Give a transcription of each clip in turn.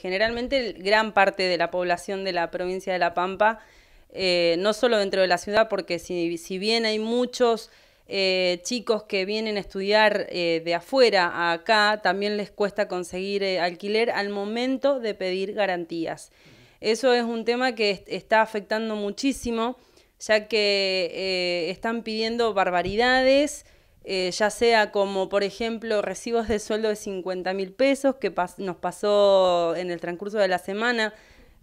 Generalmente gran parte de la población de la provincia de La Pampa, eh, no solo dentro de la ciudad, porque si, bien hay muchos eh, chicos que vienen a estudiar eh, de afuera a acá, también les cuesta conseguir alquiler al momento de pedir garantías. Eso es un tema que está afectando muchísimo, ya que están pidiendo barbaridades. Eh, ya sea como por ejemplo recibos de sueldo de 50 mil pesos que nos pasó en el transcurso de la semana.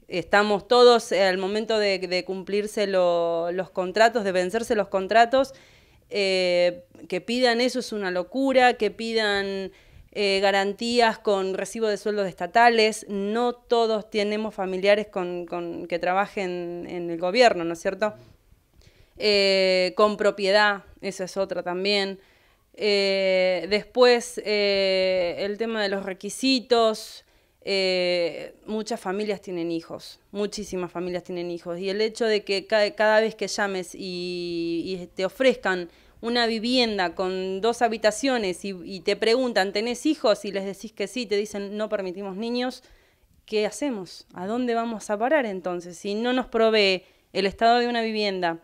Estamos todos al momento de, cumplirse los contratos, de vencerse los contratos, eh, que pidan eso es una locura, que pidan eh, garantías con recibo de sueldos estatales. No todos tenemos familiares con que trabajen en el gobierno, ¿no es cierto? Eh, con propiedad, esa es otra también. Eh, después, eh, el tema de los requisitos. muchas familias tienen hijos, muchísimas familias tienen hijos. Y el hecho de que cada, vez que llames y, te ofrezcan una vivienda con dos habitaciones y, te preguntan, ¿tenés hijos? Y les decís que sí, te dicen, no permitimos niños. ¿Qué hacemos? ¿A dónde vamos a parar entonces? Si no nos provee el estado de una vivienda,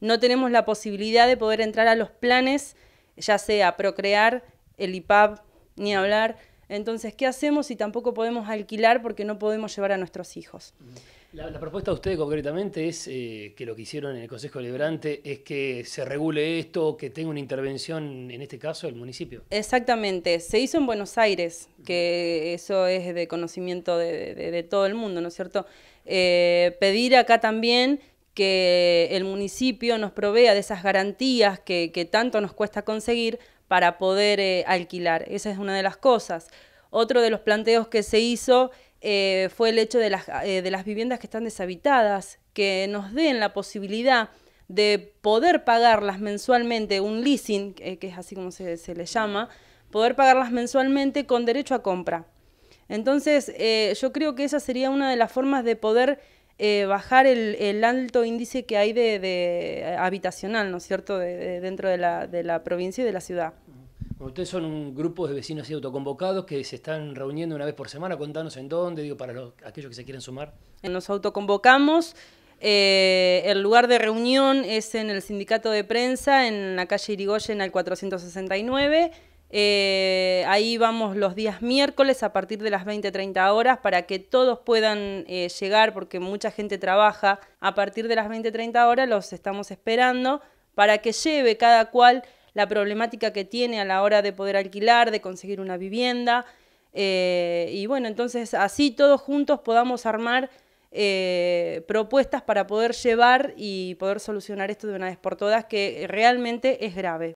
no tenemos la posibilidad de poder entrar a los planes, ya sea procrear, el IPAP, ni hablar. Entonces, ¿qué hacemos si tampoco podemos alquilar porque no podemos llevar a nuestros hijos? La, propuesta de ustedes concretamente es eh, que lo que hicieron en el Consejo Liberante es que se regule esto, que tenga una intervención, en este caso, el municipio. Exactamente, se hizo en Buenos Aires, que eso es de conocimiento de, todo el mundo, ¿no es cierto? Eh, pedir acá también que el municipio nos provea de esas garantías que, tanto nos cuesta conseguir para poder eh, alquilar. Esa es una de las cosas. Otro de los planteos que se hizo eh, fue el hecho de las, eh, de las viviendas que están deshabitadas, que nos den la posibilidad de poder pagarlas mensualmente, un leasing, que es así como se, se, le llama, poder pagarlas mensualmente con derecho a compra. Entonces, yo creo que esa sería una de las formas de poder eh, bajar el, alto índice que hay de, eh, habitacional, ¿no es cierto?, de, dentro de la, de la provincia y de la ciudad. Ustedes son un grupo de vecinos autoconvocados que se están reuniendo una vez por semana. Contanos en dónde, digo, para aquellos que se quieren sumar. Nos autoconvocamos. Eh, el lugar de reunión es en el sindicato de prensa, en la calle Irigoyen al 469. Eh, ahí vamos los días miércoles a partir de las 20-30 horas para que todos puedan eh, llegar, porque mucha gente trabaja. A partir de las 20-30 horas los estamos esperando para que lleve cada cual la problemática que tiene a la hora de poder alquilar, de conseguir una vivienda. Eh, y bueno, entonces así todos juntos podamos armar propuestas para poder llevar y poder solucionar esto de una vez por todas, que realmente es grave.